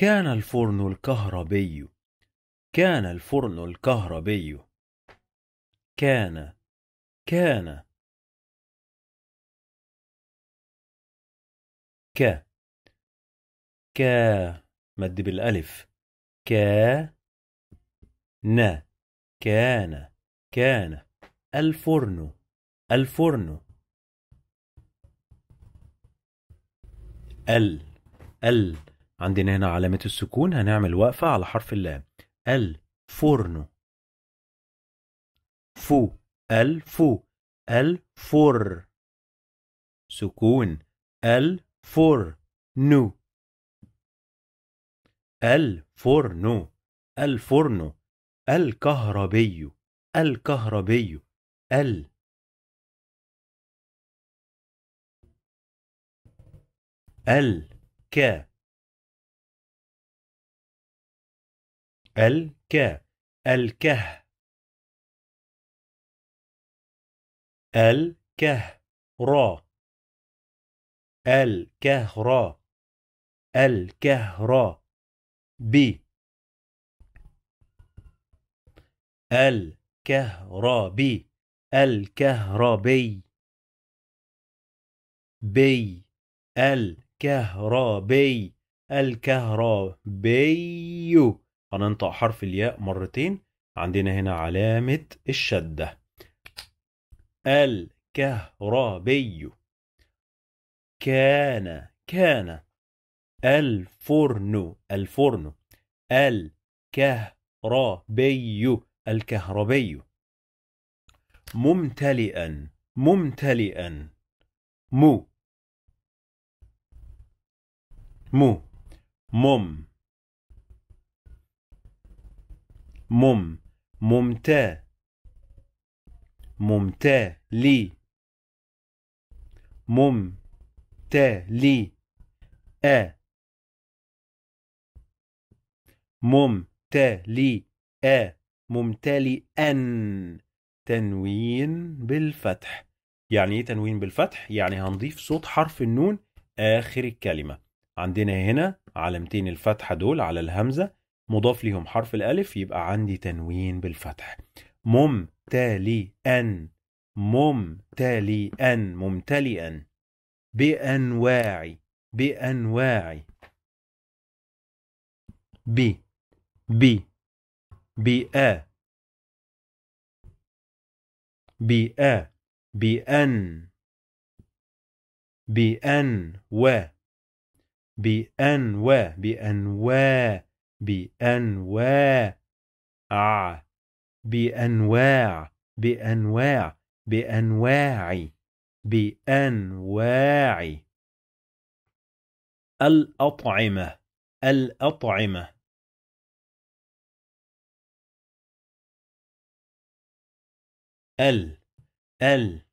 كان الفرن الكهربي كان الفرن الكهربي كان كان ك ك مد بالالف كا ن كان كان الفرن الفرن ال ال عندنا هنا علامة السكون هنعمل وقفة على حرف اللام الفورنو فو الفو الفور سكون الفور نو الفورنو الفورنو الكهربي الكهربي ال ال ك الك الكه را الكه را ب الكهربي الكهربي بي الكهربي الكهربي هننطق حرف الياء مرتين عندنا هنا علامة الشدة الكهربي كان كان الفرن الفرن الكهربي الكهربي ممتلئا ممتلئا مو مو مم مم ممتا ممتا لي تا لي أ تا لي أ ممتلئا أن تنوين بالفتح يعني ايه تنوين بالفتح؟ يعني هنضيف صوت حرف النون آخر الكلمة عندنا هنا علامتين الفتحة دول على الهمزة مضاف ليهم حرف الألف يبقى عندي تنوين بالفتح ممتلئا ممتلئا ممتلئا بأنواعي بأنواعي ب ب بأ بأ بأن بأن و بأن و بأنواع بأنواع آه، بأنواع بأنواع بأنواع بأنواع الأطعمة الأطعمة ال ال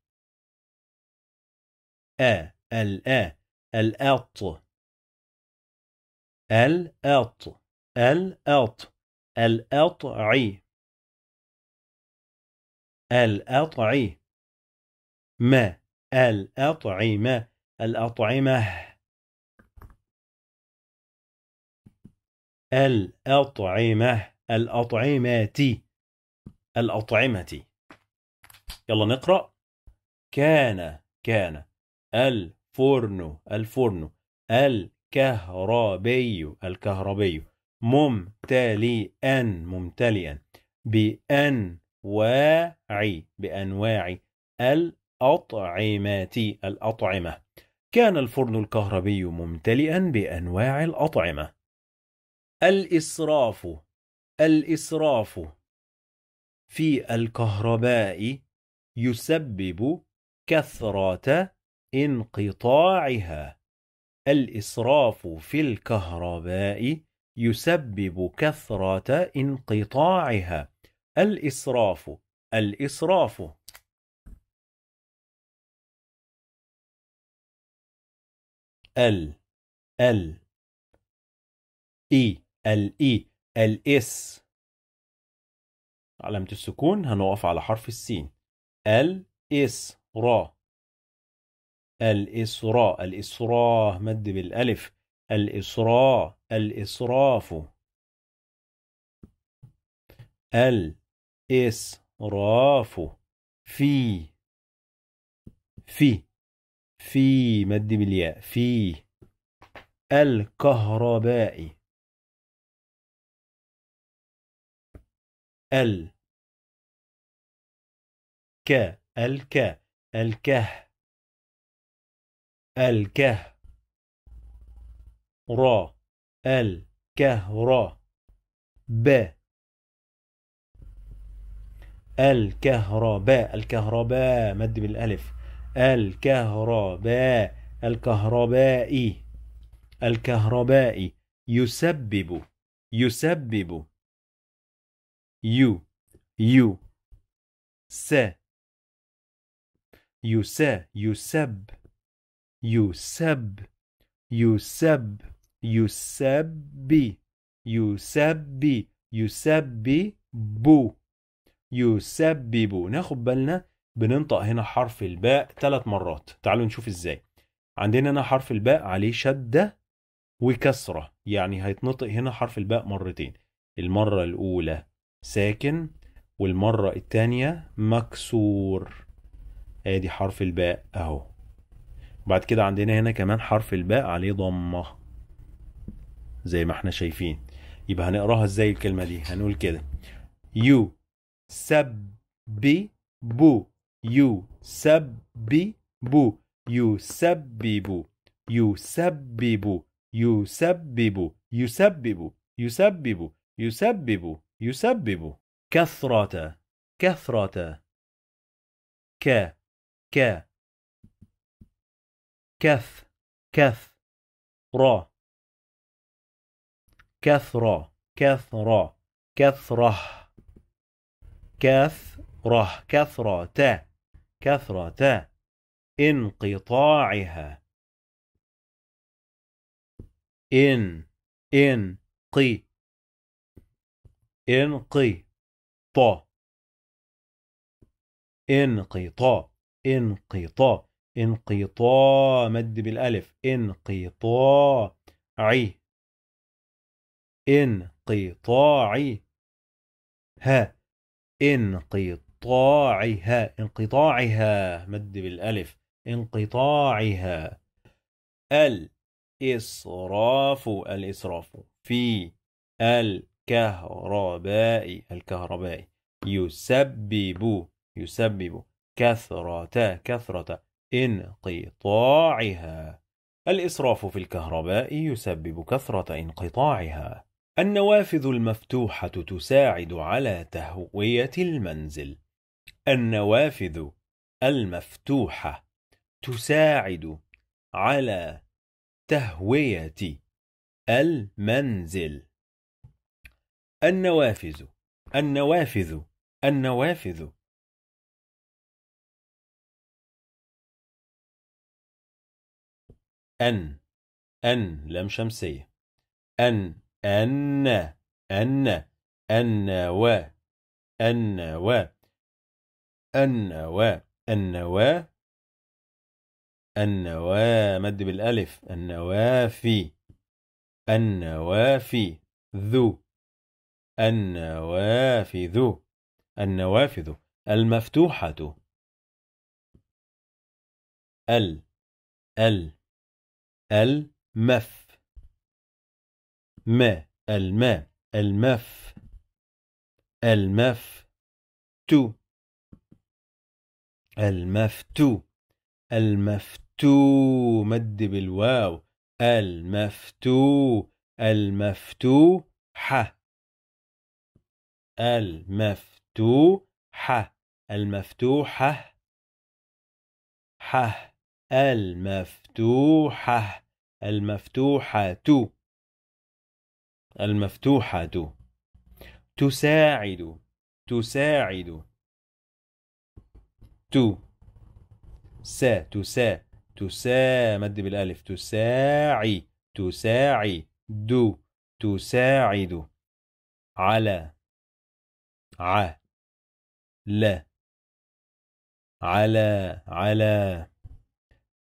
أ ال الأط الأط الأط الأطعي الأطعي ما الأطعمة الأطعمة الأطعمة الأطعمة الأطعمة يلا نقرأ كان كان الفرن الفرن الكهربي الكهربي ممتلئا ممتلئا بأنواع بأنواع الأطعمة الأطعمة كان الفرن الكهربي ممتلئا بأنواع الأطعمة الإسراف الإسراف في الكهرباء يسبب كثرة انقطاعها الإسراف في الكهرباء يسبب كثرة انقطاعها الإسراف الإسراف ال ال اي ال اي الاس علامة السكون هنقف على حرف السين ال اس را الإسراء الإسراء مد بالألف الإسراء الإسراف الإسراف في في في مد بالياء في الكهرباء ال ك الك الكه الكه را ال الكهرباء ب الكهرباء الكهرباء مد بالالف الكهرباء الكهربائي الكهربائي يسبب يسبب يو يو س يسا يسب يسب يسب, يسب يسبي يسبي يسبي بو يسببو ناخد بالنا بننطق هنا حرف الباء ثلاث مرات تعالوا نشوف ازاي عندنا هنا حرف الباء عليه شدة وكسرة يعني هيتنطق هنا حرف الباء مرتين المرة الأولى ساكن والمرة الثانية مكسور ادي حرف الباء اهو بعد كده عندنا هنا كمان حرف الباء عليه ضمه زي ما احنا شايفين يبقى هنقراها ازاي الكلمه دي هنقول كده يو سب سب بو يو سب سب بو يسبب يسبب يسبب يسبب يسبب يسبب يسبب كثرة كثرة ك ك كث كث را كثرة كثرة كثرة كثرة كثرة كثرة انقطاعها إن إن قي إن قي طا انقطاع انقطاع انقطاع مد بالالف انقطاع عي انقطاع ها انقطاعها انقطاعها مد بالالف انقطاعها الإسراف الإسراف في الكهرباء الكهرباء يسبب يسبب كثرة كثرة انقطاعها الإسراف في الكهرباء يسبب كثرة انقطاعها النوافذ المفتوحة تساعد على تهوية المنزل. النوافذ المفتوحة تساعد على تهوية المنزل. النوافذ النوافذ النوافذ أن أن لم شمسية أن أن أن النوى النوى النوى النوى النوى مد بالألف النوافي النوافي ذو النوافذ النوافذ المفتوحة ال ال المف ما الماء المف المف تو المفتو المفتو مد بالواو المفتو المفتوحة المفتوحة المفتوحة ح المفتوحة المفتوحة تو المفتوحة تساعد تساعد تو سا تسا تسا مد بالالف تساعي تساعي دو تساعد على ع ل على على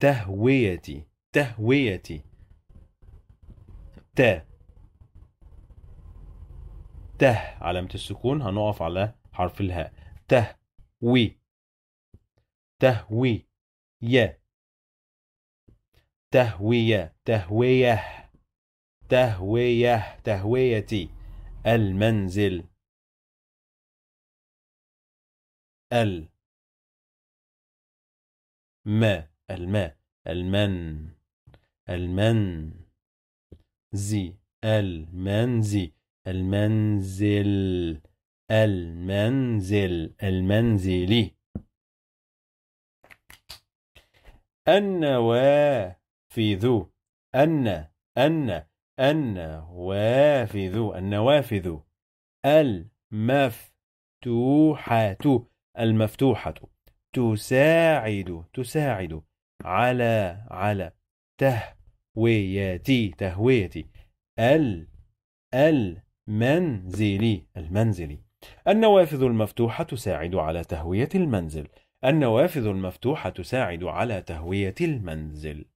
تهويتي تهويتي ت ته علامة السكون هنقف على حرف الهاء ته وي تهوي يا تهوية تهوية تهوية تهويتي المنزل ال ما الماء المن المن زي المنزي المنزل المنزل المنزلي النوافذ أن أن النوافذ النوافذ المفتوحة المفتوحة تساعد تساعد على على تهويتي تهويتي ال ال منزلي المنزلي النوافذ المفتوحة تساعد على تهوية المنزل النوافذ المفتوحة تساعد على تهوية المنزل